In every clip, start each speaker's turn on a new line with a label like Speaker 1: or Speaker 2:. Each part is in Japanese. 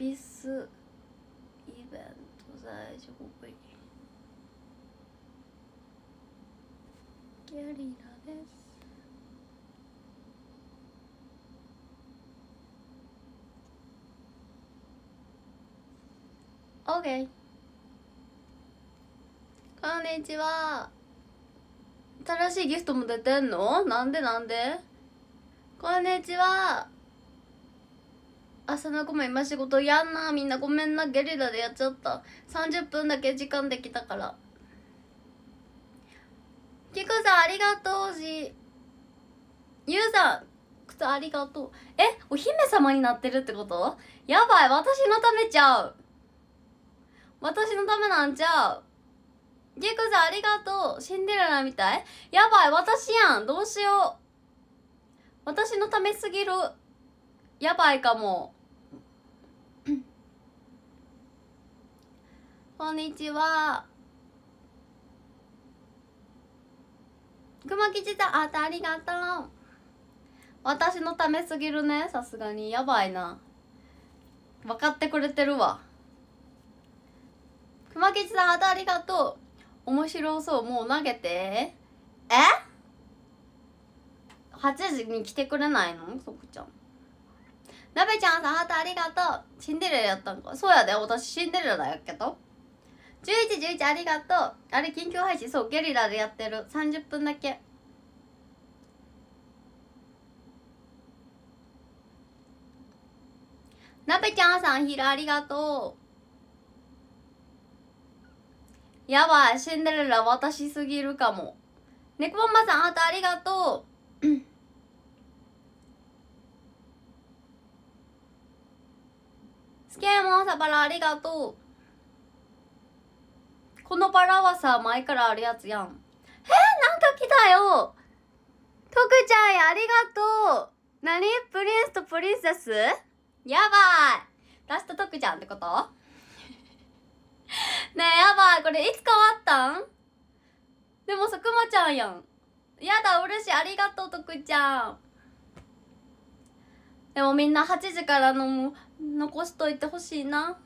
Speaker 1: ビスイベント在丈夫。ゲリラですオーケーこんにちは新しいギフトも出てんのなんでなんでこんにちは朝のごめん今仕事やんなみんなごめんなゲリラでやっちゃった30分だけ時間できたからキクさんありがとうじゆうさん靴ありがとうえお姫様になってるってことやばい私のためちゃう私のためなんちゃうギクさんありがとうシンデレラみたいやばい私やんどうしよう私のためすぎるやばいかもこんにちは熊吉さんあたありがとう私のためすぎるねさすがにやばいな分かってくれてるわ熊吉さんあたありがとう面白そうもう投げてえ8時に来てくれないのそこちゃんなべちゃんさんハートありがとうシンデレラやったんかそうやで私シンデレラやけど1111ありがとうあれ緊急配信そうゲリラでやってる30分だけなべちゃんさん昼ありがとうやばいシンデレラ渡しすぎるかも猫ンバさんあとありがとうスケモンサバラありがとうこのバラはさ前からあるやつやんえー、なんか来たよとくちゃんありがとう何プリンスとプリンセスやばいラストとくちゃんってこと ねえやばいこれいつ変わったんでもさくまちゃんやんやだるしありがとうとくちゃんでもみんな8時からのも残しといてほしいな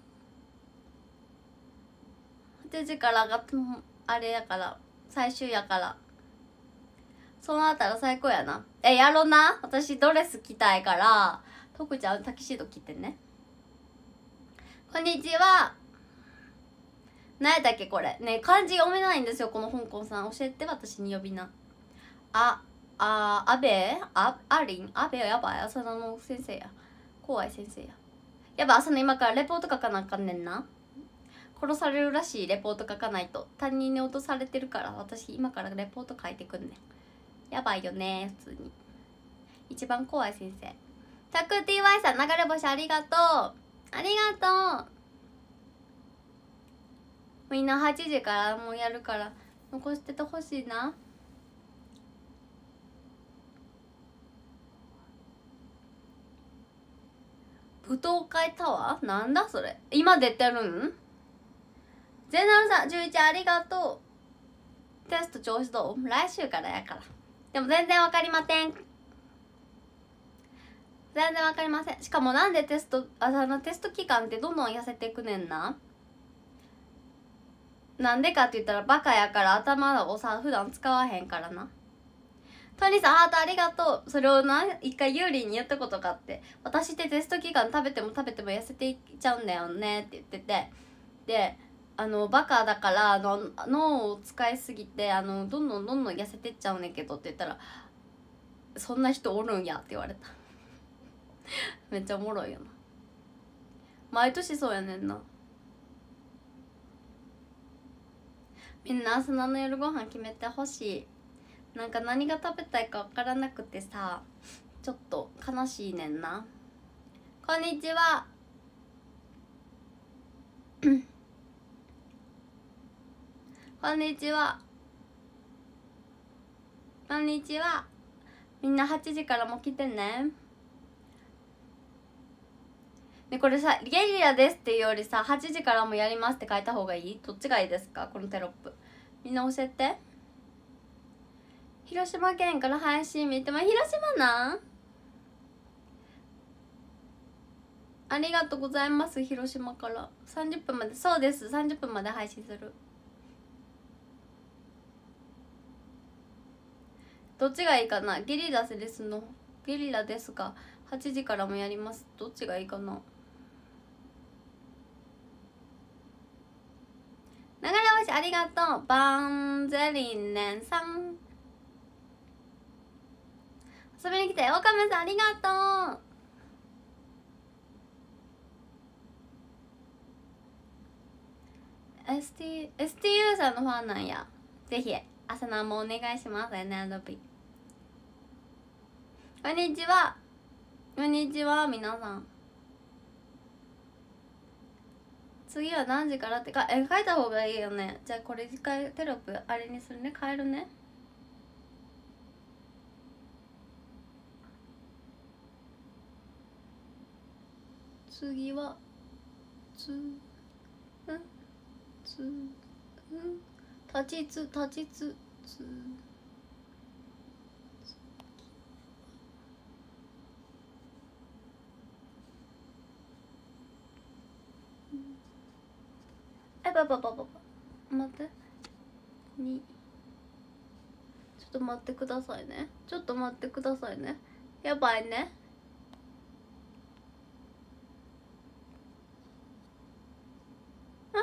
Speaker 1: 7時からがあれやから最終やからそうなったら最高やなえやろな私ドレス着たいから徳ちゃんタキシード着てねこんにちは何やったっけこれね漢字読めないんですよこの香港さん教えて私に呼びなああ阿部あありん阿部やばい浅田の先生や怖い先生ややばぱ浅野今からレポート書かなあかんねんな殺されるらしいレポート書かないと担任に落とされてるから私今からレポート書いてくんねやばいよね普通に一番怖い先生タク TY さん流れ星ありがとうありがとうみんな8時からもうやるから残しててほしいな舞踏会タワーなんだそれ今出てるんゼナルさん11ありがとうテスト調子どう来週からやからでも全然わかりません全然わかりませんしかもなんでテストあのテスト期間ってどんどん痩せていくねんななんでかって言ったらバカやから頭をさ普段使わへんからなトニーさんハートありがとうそれをな一回有利に言ったことかって私ってテスト期間食べても食べても痩せていっちゃうんだよねって言っててであのバカだからあの脳を使いすぎてあのどんどんどんどん痩せてっちゃうねんけどって言ったら「そんな人おるんや」って言われた めっちゃおもろいよな毎年そうやねんなみんな明日の夜ご飯決めてほしいなんか何が食べたいか分からなくてさちょっと悲しいねんなこんにちはこんにちはこんにちはみんな8時からも来てねでこれさ「ゲリラです」っていうよりさ8時からもやりますって書いた方がいいどっちがいいですかこのテロップみんな教えて広島県から配信見てま広島なんありがとうございます広島から30分までそうです30分まで配信するどっちがいいかなゲリラですのゲリラですか8時からもやりますどっちがいいかな流れ星ありがとうバンゼリンネンさん遊びに来てオカメさんありがとうエス STU さんのファンなんやぜひ朝もお願いしますエネアドこんにちはこんにちは皆さん次は何時からってかえ書いた方がいいよねじゃあこれ次回テロップあれにするね変えるね次はつんつん立ちつ立ちつつ。ばばばば待って2ちょっと待ってくださいねちょっと待ってくださいねやばいねあ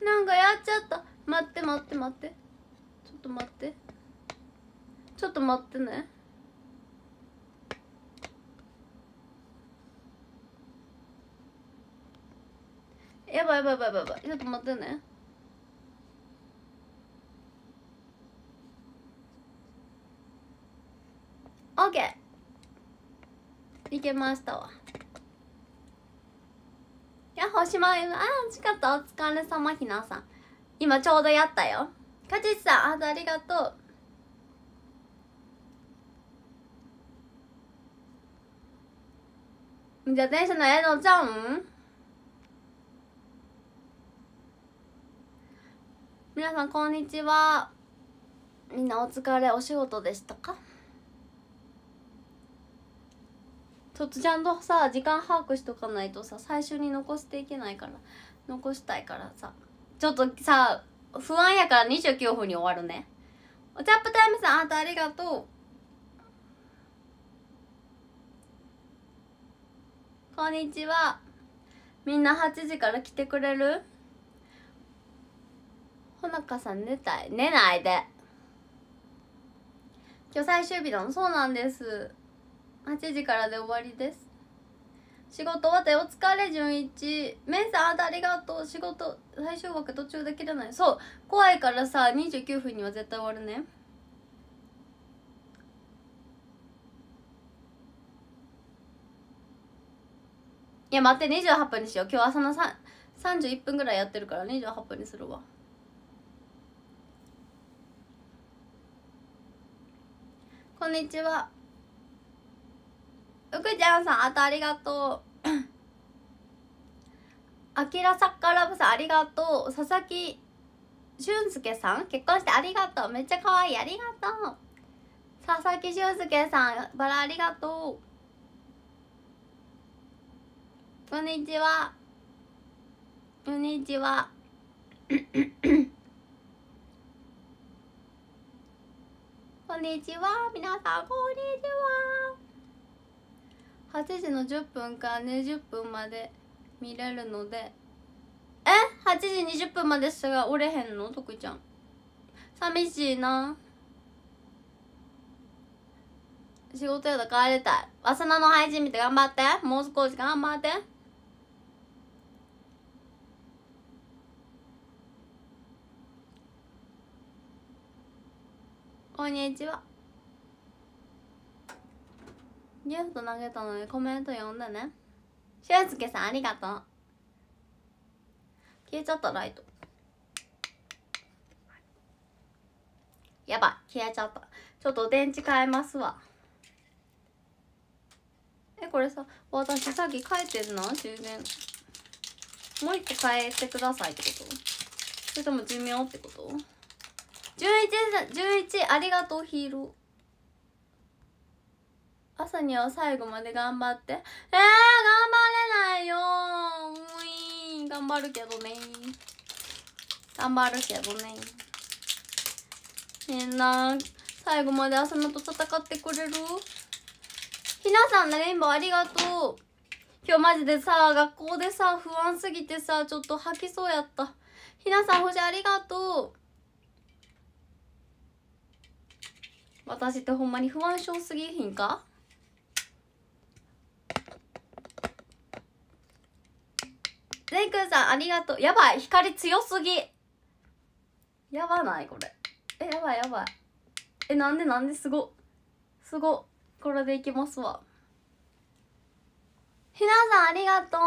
Speaker 1: あなんかやっちゃった待って待って待ってちょっと待ってちょっと待ってねやばいやばいやばいやばいちょっと待ってねオッケーいけましたわやっほしまいあ惜しかったお疲れ様ひなさん今ちょうどやったよかちさんあありがとうじゃあ電車の絵のちゃん皆さんこんにちはみんなお疲れお仕事でしたかちょっとちゃんとさ時間把握しとかないとさ最初に残していけないから残したいからさちょっとさ不安やから29分に終わるねおチャップタイムさんあんたありがとうこんにちはみんな8時から来てくれるほなかさん寝たい寝ないで今日最終日だのそうなんです8時からで終わりです仕事終わってお疲れ純一メンさんあありがとう仕事最終枠途中で切れないそう怖いからさ29分には絶対終わるねいや待って28分にしよう今日朝の31分ぐらいやってるから28分にするわこんにちはうくちゃんさんあとありがとうあきらサッカーラブさんありがとう佐々木俊介さん結婚してありがとうめっちゃ可愛いありがとう佐々木俊介さんバラありがとうこんにちはこんにちはこんにちは皆さんこんにちは8時の10分から20分まで見れるのでえ8時20分までしかおれへんの徳ちゃん寂しいな仕事やだ帰りたい早稲田の配信見て頑張ってもう少し頑張ってこんにちはギフト投げたのでコメント読んでね俊介さんありがとう消えちゃったライトやばい消えちゃったちょっと電池変えますわえこれさ私さっき変えてるな充電もう一個変えてくださいってことそれとも寿命ってこと 11, 11ありがとうヒーロー朝には最後まで頑張ってえー、頑張れないようい頑張るけどね頑張るけどねみんな最後まで朝のと戦ってくれるひなさんのレインボーありがとう今日マジでさ学校でさ不安すぎてさちょっと吐きそうやったひなさん星ありがとう私ってほんまに不安症すぎひんかレイくんさんありがとうやばい光強すぎやばないこれえやばいやばいえなんでなんですごすごこれでいきますわひなさんありがと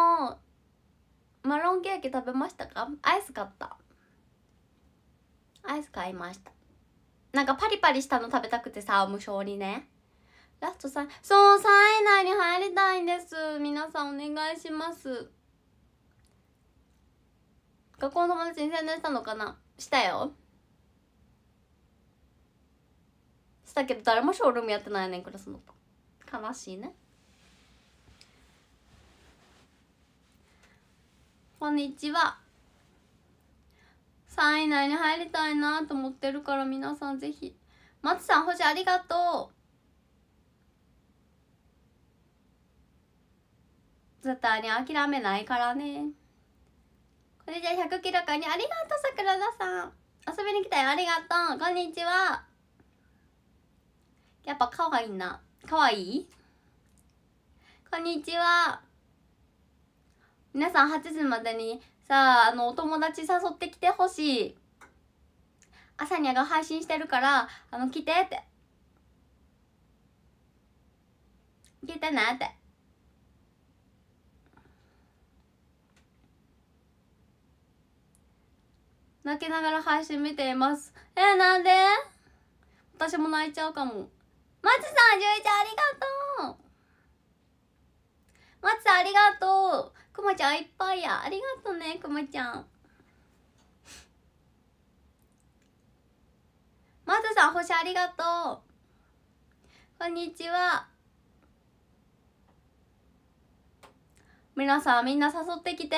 Speaker 1: うマロンケーキ食べましたかアイス買ったアイス買いましたなんかパリパリしたの食べたくてさ無性にねラスト3そう3位以内に入りたいんです皆さんお願いします学校の友達に宣伝したのかなしたよしたけど誰もショールームやってないねんクラスの子悲しいねこんにちは3位以内に入りたいなと思ってるから皆さんぜひ松さん星ありがとう絶対に諦めないからねこれじゃ100キロ間にありがとう桜田さん遊びに来たよありがとうこんにちはやっぱかわいいなかわいいこんにちは皆さん8時までにさあ、あの、お友達誘ってきてほしい。朝にゃが配信してるから、あの、来てって。来てなって。泣きながら配信見ています。えなんで私も泣いちゃうかも。まつさん、じゅういちゃんありがとうまつさんありがとうくまちゃんいっぱいやありがとねくまちゃんまずさん星ありがとうこんにちは皆さんみんな誘ってきて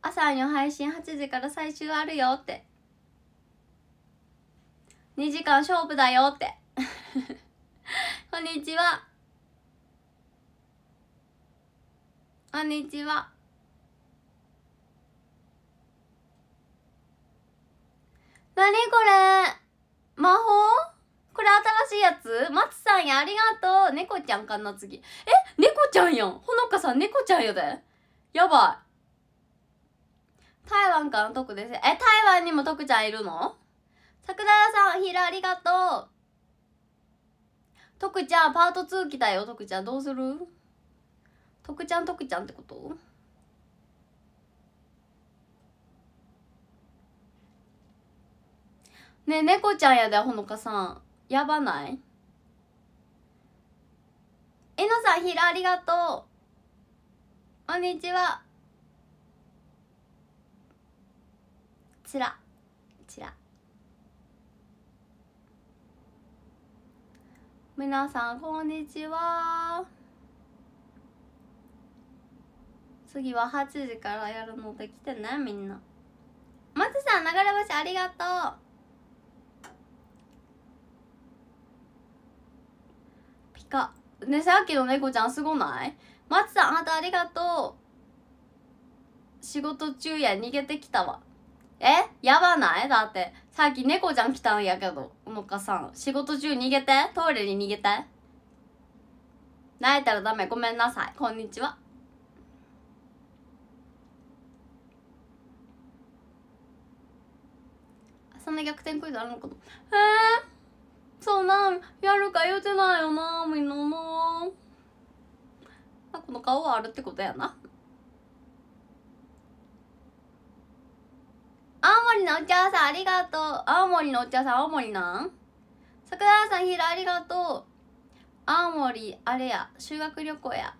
Speaker 1: 朝の配信8時から最終あるよって2時間勝負だよって こんにちはこんにちはなにこれ魔法これ新しいやつ松さんやありがとう猫ちゃんかな次え猫ちゃんやんほのかさん猫ちゃんやでやばい台湾から徳ですえ台湾にも徳ちゃんいるの桜田さんヒーありがとう徳ちゃんパート2来たよ徳ちゃんどうする徳ちゃん徳ちゃんってことねえ猫ちゃんやでほのかさんやばないえのさんひらありがとうこんにちはちらちら皆さんこんにちは次は8時からやるので来てねみんな松さん流れ星ありがとうピカねさっきの猫ちゃんすごない松さんあなたありがとう仕事中や逃げてきたわえやばないだってさっき猫ちゃん来たんやけどおのかさん仕事中逃げてトイレに逃げて泣いたらダメごめんなさいこんにちはで逆転クイズあるのかなえー、そうなん、やるか言うてないよなみんななこの顔はあるってことやな青森のお茶屋さんありがとう青森のお茶屋さん青森なん桜さんひらありがとう青森あれや修学旅行や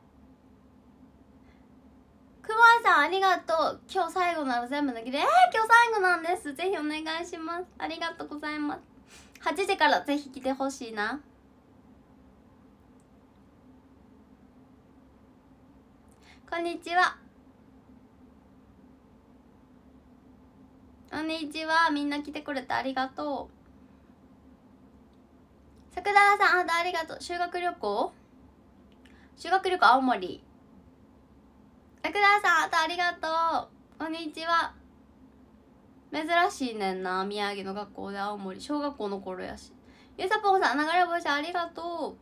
Speaker 1: くまさんありがとう今日最後なら全部抜きでえー、今日最後なんですぜひお願いしますありがとうございます8時からぜひ来てほしいなこんにちはこんにちはみんな来てくれてありがとう桜田さんありがとう修学旅行修学旅行青森くださんあとありがとうこんにちは珍しいねんな宮城の学校で青森小学校の頃やしゆさぽんさん流れ星ありがと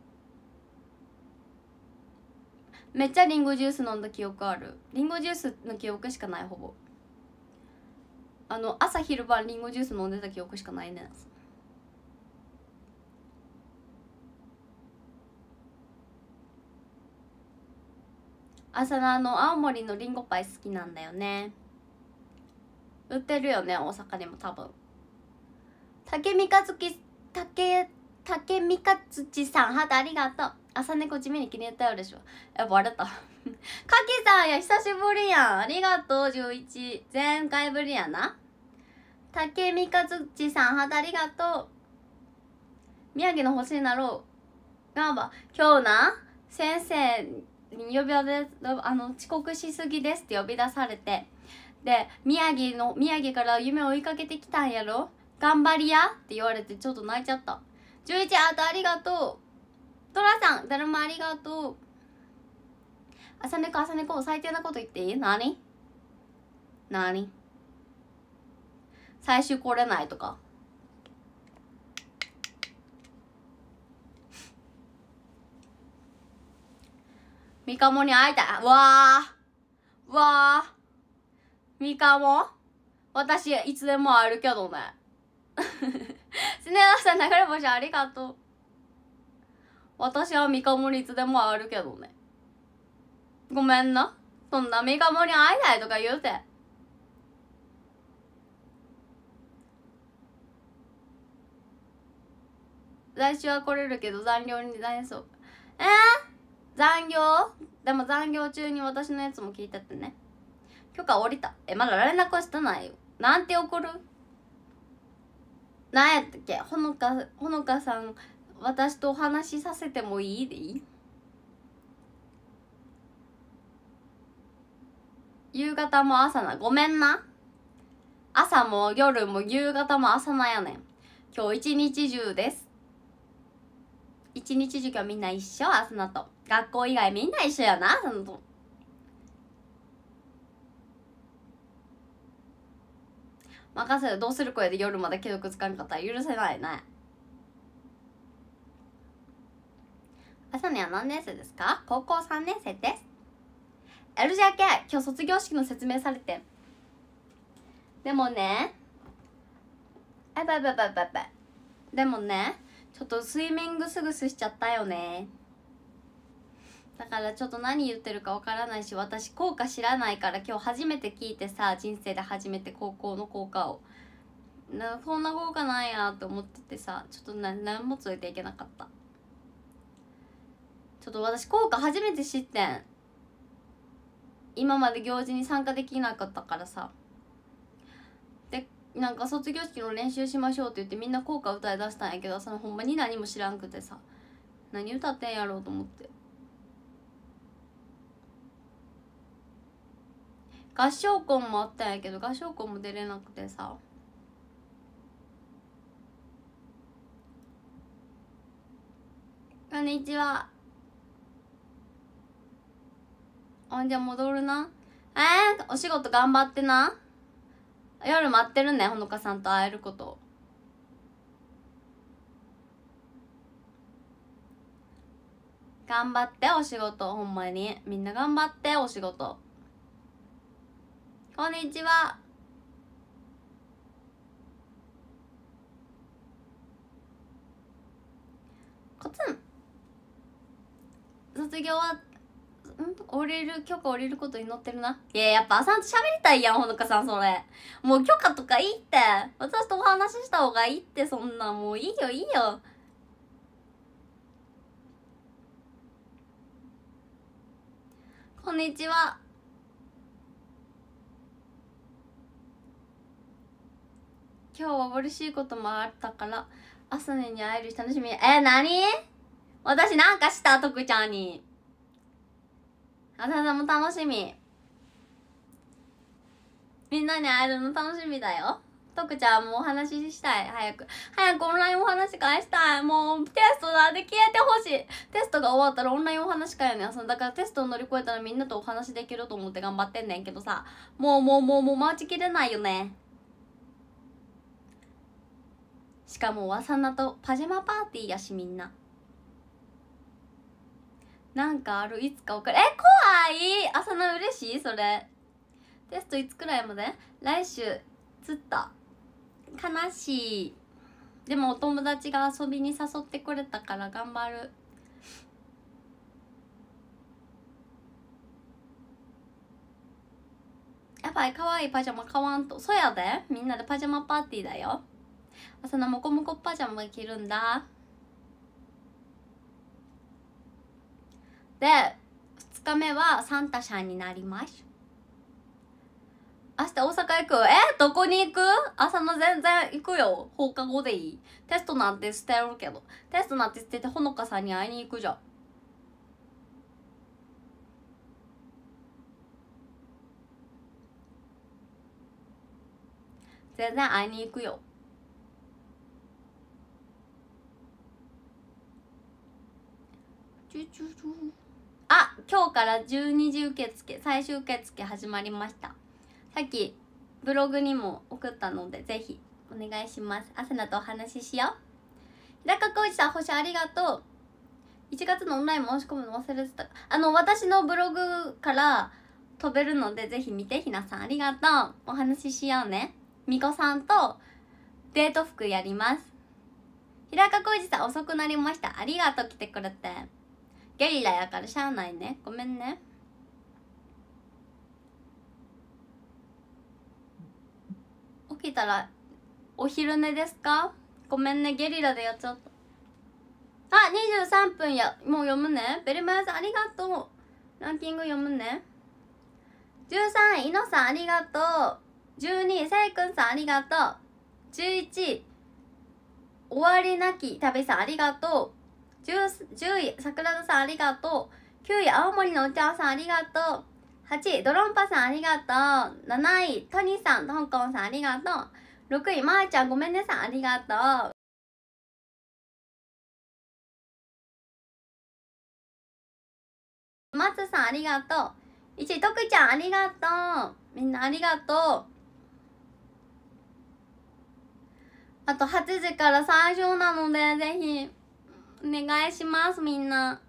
Speaker 1: うめっちゃりんごジュース飲んだ記憶あるりんごジュースの記憶しかないほぼあの朝昼晩りんごジュース飲んでた記憶しかないねん朝のあの青森のりんごパイ好きなんだよね売ってるよね大阪にも多分竹三日月竹竹三日土さんハートありがとう朝猫地味に気に入ったようでしょやっぱあれだかきさんや久しぶりやんありがとう11前回ぶりやな竹三日土さんハートありがとう宮城の星になろうが今日な先生曜日ですあの遅刻しすぎです」って呼び出されてで宮城の宮城から夢を追いかけてきたんやろ頑張りやって言われてちょっと泣いちゃった11あとありがとうトラさんだるまありがとう朝猫朝猫最低なこと言っていい何何最終来れないとかみかもに会いたい。わー。わー。みかも私、いつでも会えるけどね。ス ねさん、流れ星ありがとう。私はみかもにいつでも会えるけどね。ごめんな。そんなみかもに会いたいとか言うて。来週は来れるけど残量になりそう。えー残業でも残業中に私のやつも聞いてってね許可降りたえまだ連絡はしてないよなんて怒るなんやったっけほのかほのかさん私とお話しさせてもいいでいい夕方も朝なごめんな朝も夜も夕方も朝なやねん今日一日中です一日授業みんな一緒あそのと学校以外みんな一緒やなそのと任せるどうする声で夜まで既読つかんかったら許せないね朝には何年生ですか高校3年生です LJK 今日卒業式の説明されてでもねえイバイバイでもねちょっとミンぐすぐすしちゃったよねだからちょっと何言ってるかわからないし私効果知らないから今日初めて聞いてさ人生で初めて高校の効果をなこんな効果ないやと思っててさちょっと何何もついていけなかったちょっと私効果初めて知ってん今まで行事に参加できなかったからさなんか卒業式の練習しましょうって言ってみんな校歌歌いだしたんやけどそのほんまに何も知らんくてさ何歌ってんやろうと思って合唱コンもあったんやけど合唱コンも出れなくてさこんにちはあんじゃ戻るなえー、お仕事頑張ってな夜待ってるねほのかさんと会えること頑張ってお仕事ほんまにみんな頑張ってお仕事こんにちはコツン卒業終わっ降りる許可降りること祈ってるないややっぱ朝んと喋りたいやんほのかさんそれもう許可とかいいって私とお話しした方がいいってそんなもういいよいいよこんにちは今日は嬉しいこともあったからアスに会える楽しみえー、何私なんかした徳ちゃんにあだだも楽しみみんなに会えるの楽しみだよ徳ちゃんもお話ししたい早く早くオンラインお話会したいもうテストだって消えてほしいテストが終わったらオンラインお話会やねそそだからテストを乗り越えたらみんなとお話できると思って頑張ってんねんけどさもうもうもうもう待ちきれないよねしかもわさなとパジャマパーティーやしみんななんかあるいつか分かるえ怖い浅野嬉しいそれテストいつくらいまで来週つった悲しいでもお友達が遊びに誘ってくれたから頑張るやばいかわいいパジャマ買わんとそやでみんなでパジャマパーティーだよ朝のモコモコパジャマ着るんだで2日目はサンタさんになります明日大阪行くえどこに行く朝の全然行くよ放課後でいいテストなんて捨てるけどテストなんて捨ててほのかさんに会いに行くじゃん全然会いに行くよチュチュチュあ今日から12時受付最終受付始まりましたさっきブログにも送ったのでぜひお願いしますアセナとお話ししよう日高浩二さん星ありがとう1月のオンライン申し込むの忘れてたあの私のブログから飛べるのでぜひ見てひなさんありがとうお話ししようねみこさんとデート服やります日高浩二さん遅くなりましたありがとう来てくれてゲリラやからしゃあないねごめんね起きたらお昼寝ですかごめんねゲリラでやっちゃったあ23分やもう読むねベルマヤさんありがとうランキング読むね13位イノさんありがとう12位セイくんさんありがとう11位終わりなき旅さんありがとう 10, 位、桜田さんありがとう。9位、青森のお茶さんありがとう。8位、ドロンパさんありがとう。7位、トニーさん、香港さんありがとう。6位、まー、ちゃんごめんねさんありがとう。松さんありがとう。1位、とくちゃんありがとう。みんなありがとう。あと8時から最初なので、ぜひ。お願いしますみんな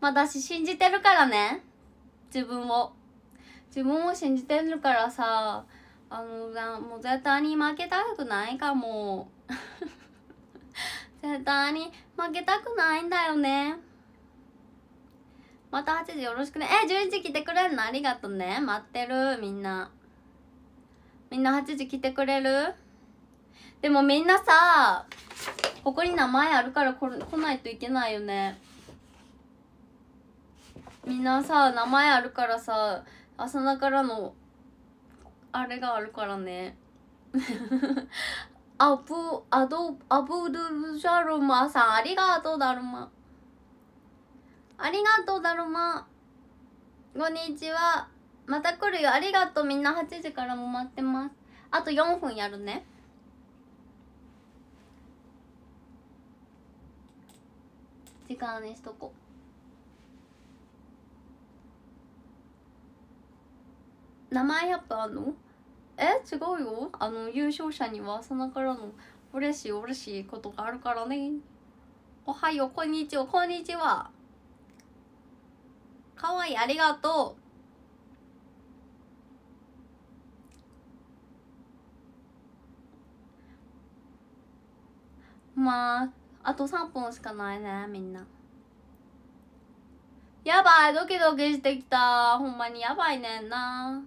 Speaker 1: 私信じてるからね自分を自分を信じてるからさあのもう絶対に負けたくないかも 絶対に負けたくないんだよねまた8時よろしくねえ11時来てくれるのありがとうね待ってるみんなみんな8時来てくれるでもみんなさここに名前あるから来ないといけないよねみんなさ名前あるからさ朝だからのあれがあるからね アブアドアブドゥルジャルマさんありがとうだるまありがとうだるまこんにちはまた来るよありがとうみんな8時からも待ってますあと4分やるね時間にしとこ名前やっぱあんのえ違うよあの優勝者にはそのからの嬉しい嬉しいことがあるからねおはようこんにちはこんにちはかわいいありがとうまああと3本しかないねみんなやばいドキドキしてきたほんまにやばいねんな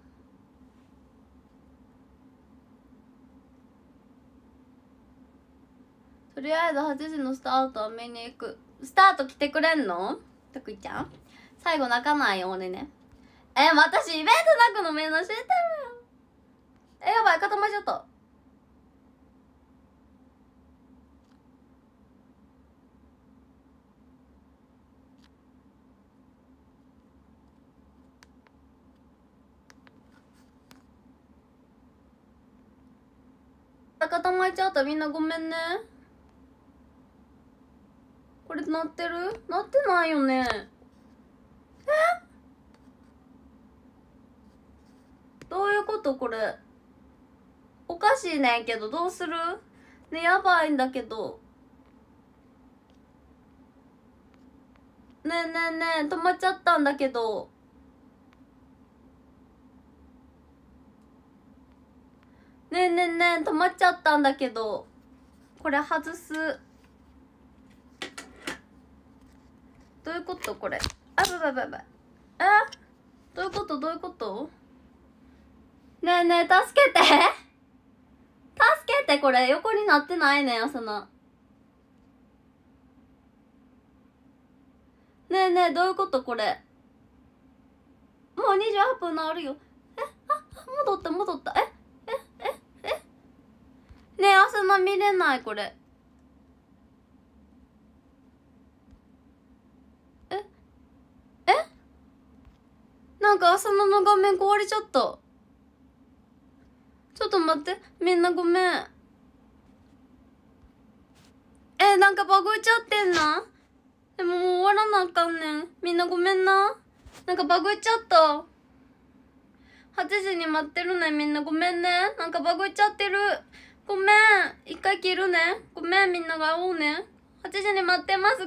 Speaker 1: とりあえず8時のスタートは見に行くスタート来てくれんのたくいちゃん最後泣かないよ俺ねえ私イベント泣くのみんな知ってるえやばい固まっちゃったら固まっちゃったみんなごめんねこれ鳴ってる鳴ってないよねえどういうことこれおかしいねんけどどうするねやばいんだけどねえねえねえ止まっちゃったんだけどねえねえねえ止まっちゃったんだけどこれ外すどういうことこれあばばばばえどういうことどういうことねえねえ助けて助けてこれ横になってないねそのねえねえどういうことこれもう28分なるよえあ戻った戻ったえねえ朝の見れないこれええなんか朝の画面壊れちゃったちょっと待ってみんなごめんえなんかバグっちゃってんなでももう終わらなあかんねんみんなごめんななんかバグっちゃった8時に待ってるねみんなごめんねなんかバグっちゃってるごめん一回切るねごめんみんなが会おうね8時に待ってます